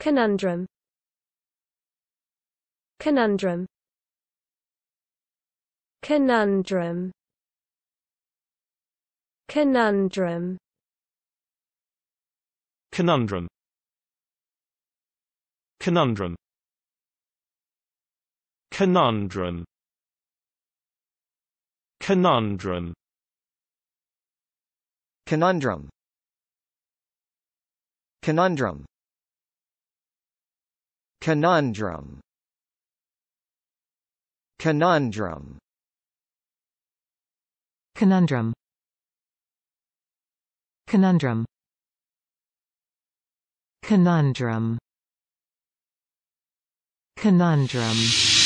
Conundrum Conundrum Conundrum Conundrum Conundrum Conundrum Conundrum Conundrum Conundrum Conundrum Conundrum Conundrum Conundrum Conundrum Conundrum Conundrum